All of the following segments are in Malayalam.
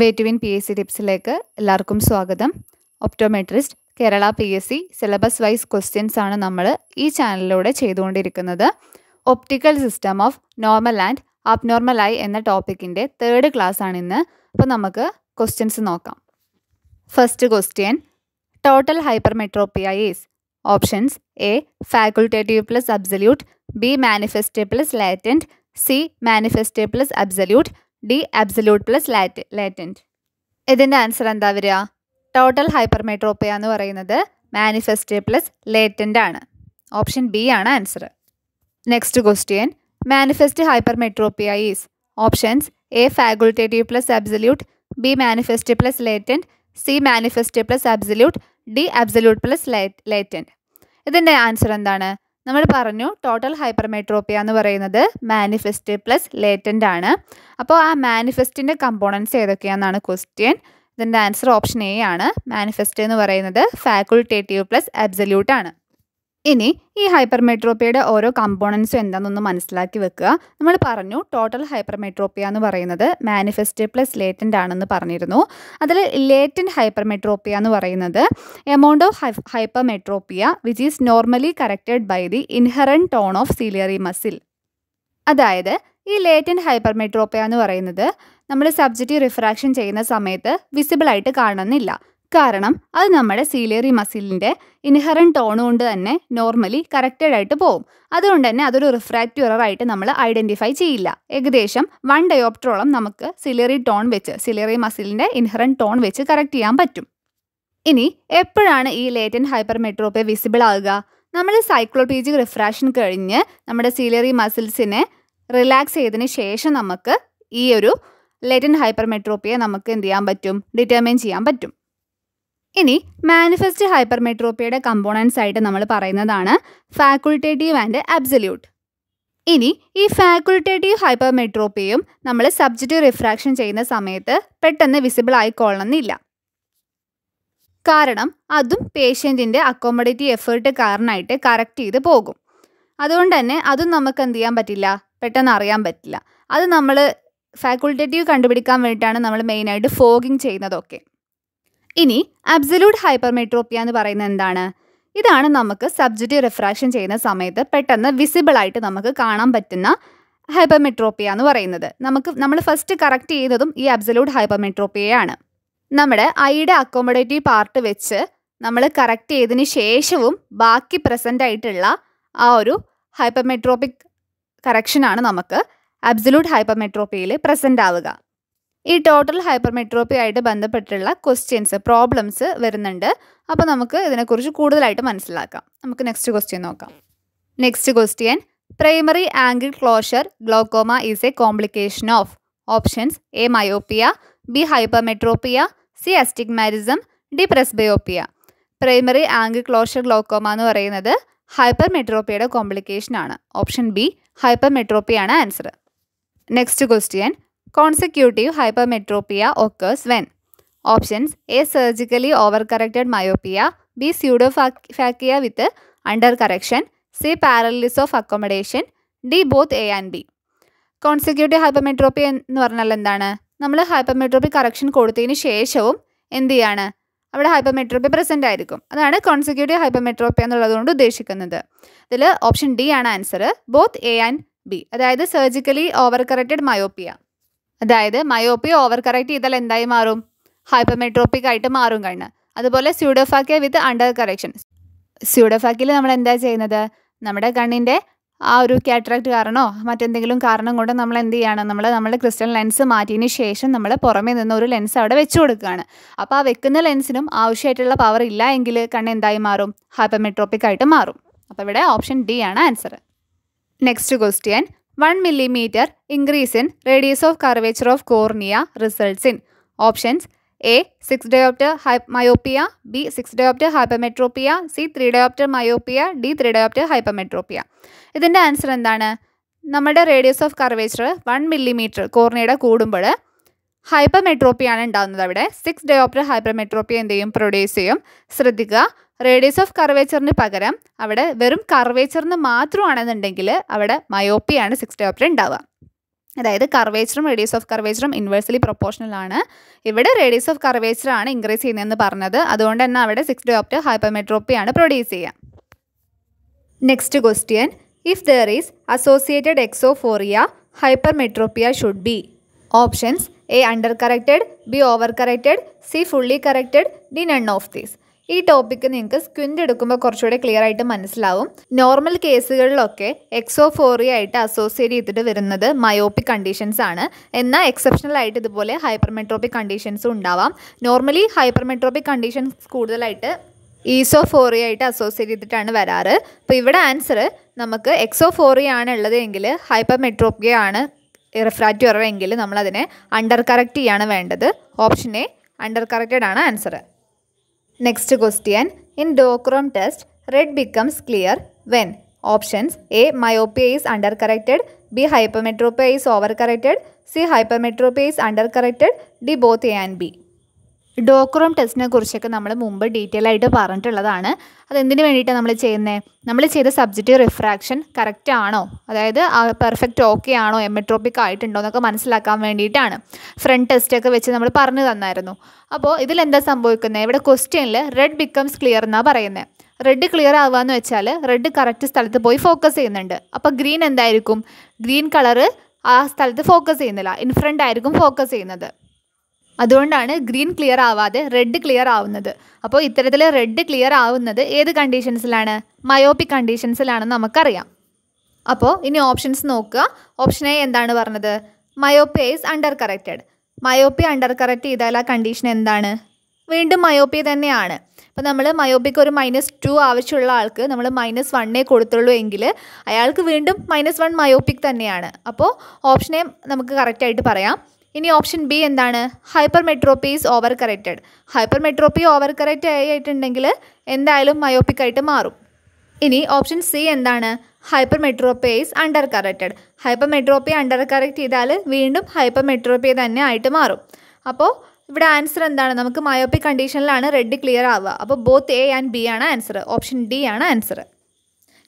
വേറ്റുവിൻ പി എസ് സി ടിപ്സിലേക്ക് എല്ലാവർക്കും സ്വാഗതം optometrist Kerala P S C syllabus wise questions ആണ് നമ്മൾ ഈ ചാനലിലൂടെ ചെയ്തുകൊണ്ടിരിക്കുന്നത് optical system of normal and abnormal eye എന്ന ടോപ്പിക്കിൻ്റെ തേർഡ് ക്ലാസ് ആണ് ഇന്ന് അപ്പോൾ നമുക്ക് ക്വസ്റ്റ്യൻസ് നോക്കാം first question total hypermetropia is options A facultative plus absolute B manifest plus latent C manifest plus absolute D absolute plus lat latent ഇതിൻ്റെ ആൻസർ എന്താ വരിക ടോട്ടൽ ഹൈപ്പർമെട്രോപ്പിയ എന്ന് പറയുന്നത് മാനിഫെസ്റ്റ് പ്ലസ് ലേറ്റൻ്റ് ആണ് ഓപ്ഷൻ ബി ആണ് answer next question manifest hypermetropia is options A facultative plus absolute B manifest plus latent C manifest plus absolute D absolute plus latent ഇതിൻ്റെ ആൻസർ എന്താണ് നമ്മൾ പറഞ്ഞു ടോട്ടൽ ഹൈപ്പർമെട്രോപ്പിയ എന്ന് പറയുന്നത് മാനിഫെസ്റ്റ് പ്ലസ് ലേറ്റൻ്റ് ആണ് അപ്പോൾ ആ മാനിഫെസ്റ്റിൻ്റെ കമ്പോണൻസ് ഏതൊക്കെയാണെന്നാണ് ക്വസ്റ്റ്യൻ ഇതിൻ്റെ ആൻസർ ഓപ്ഷൻ എ ആണ് മാനിഫെസ്റ്റ് എന്ന് പറയുന്നത് ഫാക്കൾട്ടേറ്റീവ് പ്ലസ് അബ്സല്യൂട്ട് ആണ് ഇനി ഈ ഹൈപ്പർമെട്രോപ്പിയയുടെ ഓരോ കമ്പോണൻസും എന്താണെന്നൊന്ന് മനസ്സിലാക്കി വെക്കുക നമ്മൾ പറഞ്ഞു ടോട്ടൽ ഹൈപ്പർമെട്രോപ്പിയ എന്ന് പറയുന്നത് മാനിഫെസ്റ്റ് പ്ലസ് ലേറ്റൻ്റ് ആണെന്ന് പറഞ്ഞിരുന്നു അതിൽ ലേറ്റൻ്റ് ഹൈപ്പർമെട്രോപ്പിയ എന്ന് പറയുന്നത് amount of hypermetropia which is normally corrected by the inherent tone of ciliary muscle അതായത് ഈ ലേറ്റൻ്റ് ഹൈപ്പർമെട്രോപ്പിയ എന്ന് പറയുന്നത് നമ്മൾ സബ്ജക്റ്റ് റിഫ്രാക്ഷൻ ചെയ്യുന്ന സമയത്ത് വിസിബിളായിട്ട് കാണുന്നില്ല കാരണം അത് നമ്മുടെ സീലേറി മസിലിൻ്റെ ഇൻഹറൻ ടോൺ കൊണ്ട് തന്നെ നോർമലി കറക്റ്റഡ് ആയിട്ട് പോകും അതുകൊണ്ട് തന്നെ അതൊരു റിഫ്രാക്റ്റീവ് എററായിട്ട് നമ്മൾ ഐഡൻറ്റിഫൈ ചെയ്യില്ല ഏകദേശം വൺ ഡയോപ്റ്ററോളം നമുക്ക് സിലറി ടോൺ വെച്ച് സിലറി മസിലിൻ്റെ ഇൻഹറൻ ടോൺ വെച്ച് കറക്റ്റ് ചെയ്യാൻ പറ്റും ഇനി എപ്പോഴാണ് ഈ ലേറ്റൻ ഹൈപ്പർമെട്രോപ്പിയ വിസിബിൾ ആകുക നമ്മൾ സൈക്ലോപീജിക് റിഫ്രാക്ഷൻ കഴിഞ്ഞ് നമ്മുടെ സിലറി മസിൽസിനെ റിലാക്സ് ചെയ്തതിന് ശേഷം നമുക്ക് ഈ ഒരു ലെറ്റൻ മെട്രോപ്പിയെ നമുക്ക് എന്ത് ചെയ്യാൻ പറ്റും ഡിറ്റർമൈൻ ചെയ്യാൻ പറ്റും ഇനി മാനിഫെസ്റ്റ് ഹൈപ്പർമെട്രോപ്പിയുടെ കമ്പോണൻസ് ആയിട്ട് നമ്മൾ പറയുന്നതാണ് ഫാക്കൾട്ടേറ്റീവ് ആൻഡ് അബ്സല്യൂട്ട് ഇനി ഈ ഫാക്കൾട്ടേറ്റീവ് ഹൈപ്പർമെട്രോപ്പിയും നമ്മൾ സബ്ജക്റ്റീവ് റിഫ്രാക്ഷൻ ചെയ്യുന്ന സമയത്ത് പെട്ടെന്ന് വിസിബിൾ ആയിക്കൊള്ളണമെന്നില്ല കാരണം അതും പേഷ്യൻറ്റിൻ്റെ അക്കോമഡേറ്റീവ് എഫേർട്ട് കാരണമായിട്ട് കറക്റ്റ് ചെയ്ത് പോകും അതുകൊണ്ട് തന്നെ അതും നമുക്ക് എന്ത് ചെയ്യാൻ പറ്റില്ല പെട്ടെന്ന് അറിയാൻ പറ്റില്ല അത് നമ്മൾ ഫാക്കൾട്ടേറ്റീവ് കണ്ടുപിടിക്കാൻ വേണ്ടിയിട്ടാണ് നമ്മൾ മെയിനായിട്ട് ഫോഗിങ് ചെയ്യുന്നതൊക്കെ ഇനി അബ്സലൂട്ട് ഹൈപ്പർമെട്രോപ്പിയ എന്ന് പറയുന്നത് എന്താണ് ഇതാണ് നമുക്ക് സബ്ജക്റ്റ് റിഫ്രാക്ഷൻ ചെയ്യുന്ന സമയത്ത് പെട്ടെന്ന് വിസിബിളായിട്ട് നമുക്ക് കാണാൻ പറ്റുന്ന ഹൈപ്പർമെട്രോപ്പിയ എന്ന് പറയുന്നത് നമുക്ക് നമ്മൾ ഫസ്റ്റ് കറക്റ്റ് ചെയ്യുന്നതും ഈ അബ്സലൂട്ട് ഹൈപ്പർമെട്രോപ്പിയയാണ് നമ്മുടെ ഐയുടെ അക്കോമഡേറ്റീവ് പാർട്ട് വെച്ച് നമ്മൾ കറക്റ്റ് ചെയ്തതിന് ശേഷവും ബാക്കി പ്രസൻ്റ് ആയിട്ടുള്ള ആ ഒരു ഹൈപ്പർമെട്രോപ്പിക് കറക്ഷനാണ് നമുക്ക് അബ്സലൂട്ട് ഹൈപ്പർമെട്രോപ്പിയയിൽ പ്രസൻ്റ് ആവുക ഈ ടോട്ടൽ ഹൈപ്പർമെട്രോപ്പി ആയിട്ട് ബന്ധപ്പെട്ടുള്ള ക്വസ്റ്റ്യൻസ് പ്രോബ്ലംസ് വരുന്നുണ്ട് അപ്പോൾ നമുക്ക് ഇതിനെക്കുറിച്ച് കൂടുതലായിട്ട് മനസ്സിലാക്കാം നമുക്ക് നെക്സ്റ്റ് ക്വസ്റ്റ്യൻ നോക്കാം next question primary angle closure glaucoma is a complication of options A myopia B hypermetropia C astigmatism D presbyopia primary angle closure glaucoma എന്ന് പറയുന്നത് ഹൈപ്പർ കോംപ്ലിക്കേഷൻ ആണ് ഓപ്ഷൻ ബി ഹൈപ്പർ മെട്രോപ്പിയാണ് answer next question hypermetropia when options A when over corrected myopia B pseudophakia with under correction C paralysis of accommodation D Both A and B consecutive hypermetropia എന്ന് പറഞ്ഞാൽ എന്താണ് നമ്മൾ ഹൈപ്പർമെട്രോപ്പി കറക്ഷൻ കൊടുത്തതിന് ശേഷവും എന്ത് ചെയ്യാണ് അവിടെ ഹൈപ്പർമെട്രോപ്പി പ്രസൻ്റ് ആയിരിക്കും അതാണ് കോൺസിക്യൂട്ടീവ് ഹൈപ്പർമെട്രോപ്പി എന്നുള്ളതുകൊണ്ട് ഉദ്ദേശിക്കുന്നത് ഇതിൽ ഓപ്ഷൻ ഡി ആണ് answer both A and B അതായത് സർജിക്കലി ഓവർ കറക്റ്റഡ് മയോപ്പിയ അതായത് മയോപ്പി ഓവർ കറക്റ്റ് ചെയ്താൽ എന്തായി മാറും ഹൈപ്പമെട്രോപ്പിക് ആയിട്ട് മാറും കണ്ണ് അതുപോലെ സ്യൂഡോഫാക്കിയ വിത്ത് അണ്ടർ കറക്ഷൻ സ്യൂഡോഫാക്കിയിൽ നമ്മൾ എന്താ ചെയ്യുന്നത് നമ്മുടെ കണ്ണിൻ്റെ ആ ഒരു കാറ്ററാക്ട് കാരണോ മറ്റെന്തെങ്കിലും കാരണം കൊണ്ട് നമ്മൾ എന്ത് ചെയ്യാണ് നമ്മൾ നമ്മുടെ ക്രിസ്റ്റൽ ലെൻസ് മാറ്റിയതിന് ശേഷം നമ്മൾ പുറമേ നിന്ന് ഒരു ലെൻസ് അവിടെ വെച്ച് കൊടുക്കുകയാണ് അപ്പോൾ ആ വെക്കുന്ന ലെൻസിനും ആവശ്യമായിട്ടുള്ള പവർ ഇല്ല എങ്കിൽ കണ്ണ് എന്തായി മാറും ഹൈപ്പമെട്രോപ്പിക് ആയിട്ട് മാറും അപ്പോൾ ഇവിടെ ഓപ്ഷൻ ഡി ആണ് answer next question one millimetre increase in radius of curvature of cornea results in options A six dioptre high myopia B six dioptre hypermetropia C three dioptre myopia D three dioptre hypermetropia ഇതിൻ്റെ ആൻസർ എന്താണ് നമ്മുടെ radius of curvature one millimetre കോർണിയുടെ കൂടുമ്പോൾ ഹൈപ്പമെട്രോപ്പിയാണ് ഉണ്ടാകുന്നത് അവിടെ സിക്സ് ഡയോപ്റ്റർ ഹൈപ്പർമെട്രോപ്പിയ എന്തെയും പ്രൊഡ്യൂസ് ചെയ്യും ശ്രദ്ധിക്കുക റേഡിയസ് ഓഫ് കർവേച്ചറിന് പകരം അവിടെ വെറും കർവേച്ചറിന് മാത്രമാണെന്നുണ്ടെങ്കിൽ അവിടെ മയോപ്പിയാണ് സിക്സ് ഓപ്റ്റർ ഉണ്ടാവുക അതായത് കർവേച്ചറും റേഡിയസ് ഓഫ് കർവേച്ചറും ഇൻവേഴ്സലി പ്രൊപ്പോർഷണൽ ആണ് ഇവിടെ റേഡിയസ് ഓഫ് കർവേച്ചറാണ് ആണ് ഇൻക്രീസ് ചെയ്യുന്നതെന്ന് പറഞ്ഞത് അതുകൊണ്ട് തന്നെ അവിടെ സിക്സ് ഓപ്റ്റർ ഹൈപ്പർമെട്രോപ്പിയാണ് പ്രൊഡ്യൂസ് ചെയ്യുക next question if there is associated exophoria hypermetropia should be options A under corrected B over corrected C fully corrected D none of these ഈ ടോപ്പിക്ക് നിങ്ങൾക്ക് സ്ക്വിൻ്റ് എടുക്കുമ്പോൾ കുറച്ചുകൂടെ ക്ലിയർ ആയിട്ട് മനസ്സിലാവും നോർമൽ കേസുകളിലൊക്കെ എക്സോഫോറിയ ആയിട്ട് അസോസിയേറ്റ് ചെയ്തിട്ട് വരുന്നത് മയോപ്പിക് കണ്ടീഷൻസ് ആണ് എന്നാൽ എക്സെപ്ഷണൽ ആയിട്ട് ഇതുപോലെ ഹൈപ്പർമെട്രോപ്പിക് കണ്ടീഷൻസും ഉണ്ടാവാം നോർമലി ഹൈപ്പർമെട്രോപ്പിക് കണ്ടീഷൻസ് കൂടുതലായിട്ട് ഈസോഫോറിയ ആയിട്ട് അസോസിയേറ്റ് ചെയ്തിട്ടാണ് വരാറ് അപ്പോൾ ഇവിടെ ആൻസർ നമുക്ക് എക്സോഫോറിയ ആണ് ഉള്ളതെങ്കിൽ ഹൈപ്പർമെട്രോപ്പിയ ആണ് റിഫ്രാക്റ്റ് എറർ നമ്മളതിനെ അണ്ടർ കറക്റ്റ് ചെയ്യാണ് വേണ്ടത് ഓപ്ഷൻ എ അണ്ടർ കറക്റ്റഡ് ആണ് answer Next question. In duochrome test, red becomes clear when options A. Myopia is undercorrected, B. Hypermetropia is overcorrected, C. Hypermetropia is undercorrected, D. Both A and B. Duochrome ടെസ്റ്റിനെ കുറിച്ചൊക്കെ നമ്മൾ മുമ്പ് ഡീറ്റെയിൽ ആയിട്ട് പറഞ്ഞിട്ടുള്ളതാണ് അത് എന്തിനു വേണ്ടിയിട്ടാണ് നമ്മൾ ചെയ്യുന്നത് നമ്മൾ ചെയ്ത സബ്ജക്റ്റ് റിഫ്രാക്ഷൻ കറക്റ്റ് ആണോ അതായത് പെർഫെക്റ്റ് ഓക്കെ ആണോ എമെട്രോപ്പിക് ആയിട്ടുണ്ടോ എന്നൊക്കെ മനസ്സിലാക്കാൻ വേണ്ടിയിട്ടാണ് ഫ്രണ്ട് ടെസ്റ്റൊക്കെ വെച്ച് നമ്മൾ പറഞ്ഞു തന്നായിരുന്നു അപ്പോൾ ഇതിലെന്താ സംഭവിക്കുന്നത് ഇവിടെ ക്വസ്റ്റ്യനിൽ റെഡ് ബിക്കംസ് ക്ലിയർ എന്നാണ് പറയുന്നത് റെഡ് ക്ലിയർ ആവുക എന്ന് വെച്ചാൽ റെഡ് കറക്റ്റ് സ്ഥലത്ത് പോയി ഫോക്കസ് ചെയ്യുന്നുണ്ട് അപ്പോൾ ഗ്രീൻ എന്തായിരിക്കും ഗ്രീൻ കളറ് ആ സ്ഥലത്ത് ഫോക്കസ് ചെയ്യുന്നില്ല ഇൻഫ്രണ്ട് ആയിരിക്കും ഫോക്കസ് ചെയ്യുന്നത് അതുകൊണ്ടാണ് ഗ്രീൻ ക്ലിയർ ആവാതെ റെഡ് ക്ലിയർ ആവുന്നത് അപ്പോൾ ഇത്തരത്തിൽ റെഡ് ക്ലിയർ ആവുന്നത് ഏത് കണ്ടീഷൻസിലാണ് മയോപ്പിക് കണ്ടീഷൻസിലാണെന്ന് നമുക്കറിയാം അപ്പോൾ ഇനി ഓപ്ഷൻസ് നോക്കുക ഓപ്ഷൻ എ എന്താണ് പറഞ്ഞത് myopia is under corrected myopia under correct ചെയ്താൽ ആ കണ്ടീഷൻ എന്താണ് വീണ്ടും മയോപ്പി തന്നെയാണ് അപ്പോൾ നമ്മൾ മയോപ്പിക്ക് ഒരു മൈനസ് ടു ആവശ്യമുള്ള ആൾക്ക് നമ്മൾ മൈനസ് വണ്ണേ കൊടുത്തുള്ളൂ എങ്കിൽ അയാൾക്ക് വീണ്ടും മൈനസ് വൺ മയോപ്പിക് തന്നെയാണ് അപ്പോൾ ഓപ്ഷനെ നമുക്ക് കറക്റ്റായിട്ട് പറയാം ഇനി ഓപ്ഷൻ ബി എന്താണ് hypermetropes over corrected hypermetropia over correct ആയിട്ടുണ്ടെങ്കിൽ എന്തായാലും മയോപ്പിക് ആയിട്ട് മാറും ഇനി ഓപ്ഷൻ സി എന്താണ് hypermetropes under corrected hypermetropia under correct ചെയ്താൽ വീണ്ടും ഹൈപ്പർ മെട്രോപ്പി തന്നെ ആയിട്ട് മാറും അപ്പോൾ ഇവിടെ ആൻസർ എന്താണ് നമുക്ക് മയോപ്പിക് കണ്ടീഷനിലാണ് റെഡ് ക്ലിയർ ആവുക അപ്പോൾ ബോത്ത് എ ആൻഡ് ബി ആണ് ആൻസർ ഓപ്ഷൻ ഡി ആണ് ആൻസർ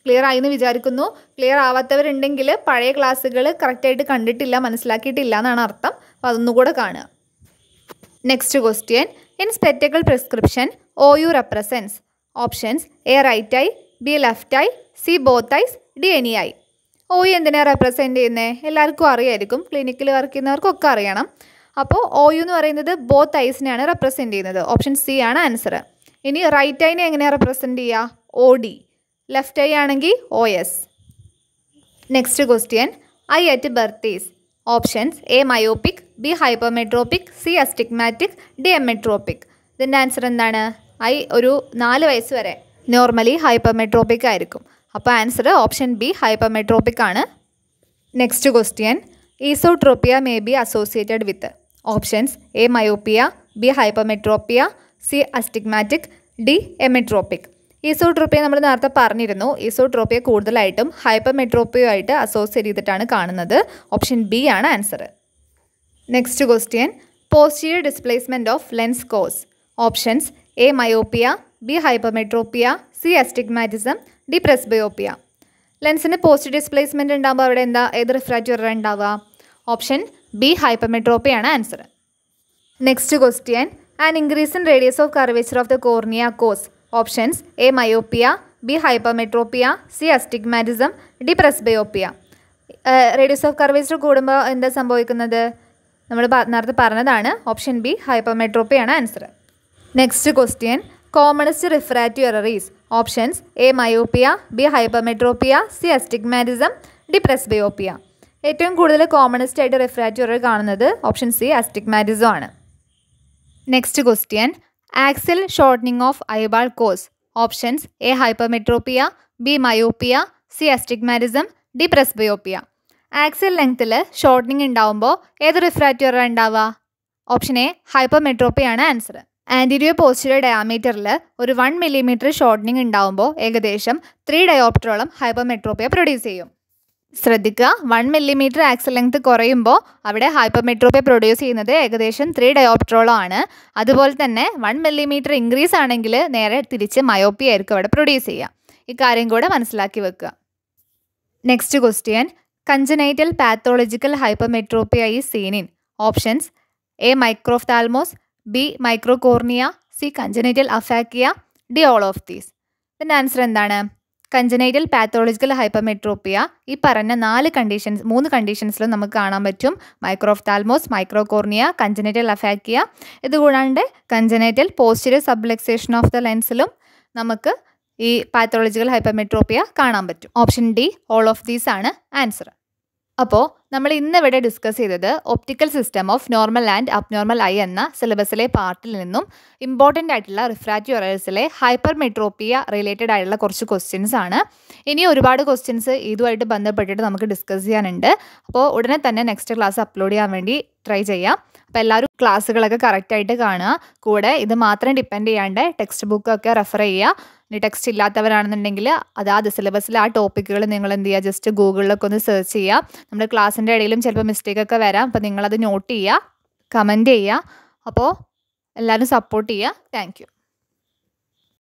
ക്ലിയർ ആയി എന്ന് വിചാരിക്കുന്നു ക്ലിയർ ആവാത്തവരുണ്ടെങ്കിൽ പഴയ ക്ലാസ്സുകൾ കറക്റ്റായിട്ട് കണ്ടിട്ടില്ല മനസ്സിലാക്കിയിട്ടില്ല എന്നാണ് അർത്ഥം അപ്പോൾ അതൊന്നുകൂടെ കാണുക next question in spectacle prescription O U represents options A right eye B left eye C both eyes D any eye O U എന്തിനാണ് റെപ്രസെൻറ്റ് ചെയ്യുന്നത് എല്ലാവർക്കും അറിയായിരിക്കും ക്ലിനിക്കിൽ വർക്ക് ചെയ്യുന്നവർക്കൊക്കെ അറിയണം അപ്പോൾ ഒ യു എന്ന് പറയുന്നത് ബോത്ത് ഐസിനെയാണ് റെപ്രസെൻറ്റ് ചെയ്യുന്നത് ഓപ്ഷൻ സി ആണ് ആൻസർ ഇനി റൈറ്റ് ഐനെ എങ്ങനെയാണ് റെപ്രസെൻറ്റ് ചെയ്യുക ഒ ഡി ലെഫ്റ്റ് ഐ ആണെങ്കിൽ O S next question eye at birth is options A myopic B hypermetropic C astigmatic D emmetropic ഇതിൻ്റെ ആൻസർ എന്താണ് ഐ ഒരു നാല് വയസ്സ് വരെ നോർമലി ഹൈപ്പർമെട്രോപ്പിക് ആയിരിക്കും അപ്പോൾ ആൻസർ ഓപ്ഷൻ ബി ഹൈപ്പർമെട്രോപ്പിക് ആണ് next question esotropia may be associated with options A myopia B hypermetropia C astigmatic D emmetropic esotropia നമ്മൾ നേരത്തെ പറഞ്ഞിരുന്നു ഈസോട്രോപ്പിയ കൂടുതലായിട്ടും ഹൈപ്പർമെട്രോപ്പിയുമായിട്ട് അസോസിയേറ്റ് ചെയ്തിട്ടാണ് കാണുന്നത് ഓപ്ഷൻ ബി ആണ് answer next question posterior displacement of lens causes options A myopia B hypermetropia C astigmatism D presbyopia ലെൻസിന് പോസ്റ്റ് ഡിസ്പ്ലേസ്മെൻറ്റ് ഉണ്ടാകുമ്പോൾ അവിടെ എന്താ ഏത് റിഫ്രാക്റ്റർ ഉണ്ടാവുക ഓപ്ഷൻ ബി ആണ് answer next question and increase in radius of curvature of the cornea causes options A myopia B hypermetropia C astigmatism D presbyopia radius of curvature കൂടുമ്പോൾ എന്താ സംഭവിക്കുന്നത് നമ്മൾ നേരത്തെ പറഞ്ഞതാണ് ഓപ്ഷൻ ബി ഹൈപ്പർമെട്രോപ്പിയാണ് answer next question commonest refractive errors options A myopia B hypermetropia C astigmatism D presbyopia ഏറ്റവും കൂടുതൽ കോമണസ്റ്റ് ആയിട്ട് റിഫ്രാറ്റീവ് എറർ കാണുന്നത് ഓപ്ഷൻ സി അസ്റ്റിഗ്മാറ്റിസം ആണ് next question axial shortening of eyeball causes options A hypermetropia B myopia C astigmatism D presbyopia axial ലെങ്ത്തിൽ ഷോർട്ടനിങ് ഉണ്ടാവുമ്പോൾ ഏത് റിഫ്രാക്റ്റീവറാണ് ഉണ്ടാവുക ഓപ്ഷൻ എ ഹൈപ്പർമെട്രോപ്പിയാണ് ആൻസർ ആൻറ്റീരിയോ പോസ്റ്റിലെ ഡയാമീറ്ററിൽ ഒരു വൺ മില്ലിമീറ്റർ ഷോർട്ടനിങ് ഉണ്ടാവുമ്പോൾ ഏകദേശം ത്രീ ഡയോപ്റ്ററോളം ഹൈപ്പർമെട്രോപ്പിയ പ്രൊഡ്യൂസ് ചെയ്യും ശ്രദ്ധിക്കുക വൺ മില്ലിമീറ്റർ ആക്സൽ ലെങ്ത് കുറയുമ്പോൾ അവിടെ ഹൈപ്പർമെട്രോപ്പിയ പ്രൊഡ്യൂസ് ചെയ്യുന്നത് ഏകദേശം ത്രീ ഡയോപ്റ്ററോളം ആണ് അതുപോലെ തന്നെ വൺ മില്ലിമീറ്റർ ഇൻക്രീസ് ആണെങ്കിൽ നേരെ തിരിച്ച് മയോപ്പിയ ആയിരിക്കും അവിടെ പ്രൊഡ്യൂസ് ചെയ്യുക ഇക്കാര്യം കൂടെ മനസ്സിലാക്കി വെക്കുക next question congenital pathological hypermetropia is seen in options A microphthalmos B microcornea C congenital aphakia D all of these ഇതിൻ്റെ ആൻസർ എന്താണ് കഞ്ചനൈറ്റൽ പാത്തോളജിക്കൽ ഹൈപ്പർമെട്രോപ്പിയ ഈ പറഞ്ഞ നാല് കണ്ടീഷൻസ് മൂന്ന് കണ്ടീഷൻസിലും നമുക്ക് കാണാൻ പറ്റും മൈക്രോഫ്താൽമോസ് മൈക്രോകോർണിയ കഞ്ചനൈറ്റൽ അഫാക്കിയ ഇതുകൂടാണ്ട് congenital posterior subluxation of the ലെൻസിലും നമുക്ക് ഈ പാത്തോളജിക്കൽ ഹൈപ്പർമെട്രോപ്പിയ കാണാൻ പറ്റും option D all of these ആണ് ആൻസർ അപ്പോൾ നമ്മൾ ഇന്നിവിടെ ഡിസ്കസ് ചെയ്തത് optical system of normal and abnormal eye എന്ന സിലബസിലെ പാർട്ടിൽ നിന്നും ഇമ്പോർട്ടൻ്റ് ആയിട്ടുള്ള റിഫ്രാക്റ്റീവ് എറേഴ്സിലെ ഹൈപ്പർ മെട്രോപ്പിയ റിലേറ്റഡ് ആയിട്ടുള്ള കുറച്ച് ക്വസ്റ്റ്യൻസ് ആണ് ഇനി ഒരുപാട് ക്വസ്റ്റ്യൻസ് ഇതുമായിട്ട് ബന്ധപ്പെട്ടിട്ട് നമുക്ക് ഡിസ്കസ് ചെയ്യാനുണ്ട് അപ്പോൾ ഉടനെ തന്നെ നെക്സ്റ്റ് ക്ലാസ് അപ്ലോഡ് ചെയ്യാൻ വേണ്ടി ട്രൈ ചെയ്യാം അപ്പോൾ എല്ലാവരും ക്ലാസ്സുകളൊക്കെ കറക്റ്റായിട്ട് കാണുക കൂടെ ഇത് മാത്രം ഡിപ്പെൻഡ് ചെയ്യാണ്ട് ടെക്സ്റ്റ് ബുക്കൊക്കെ റെഫർ ചെയ്യുക ഇനി ടെക്സ്റ്റ് ഇല്ലാത്തവരാണെന്നുണ്ടെങ്കിൽ അതാത് സിലബസിൽ ആ ടോപ്പിക്കുകൾ നിങ്ങൾ എന്ത് ചെയ്യുക ജസ്റ്റ് ഗൂഗിളിലൊക്കെ ഒന്ന് സെർച്ച് ചെയ്യുക നമ്മുടെ ക്ലാസ്സിൻ്റെ ഇടയിലും ചിലപ്പോൾ മിസ്റ്റേക്ക് ഒക്കെ വരാം അപ്പോൾ നിങ്ങളത് നോട്ട് ചെയ്യുക കമൻറ്റ് ചെയ്യുക അപ്പോൾ എല്ലാവരും സപ്പോർട്ട് ചെയ്യുക താങ്ക്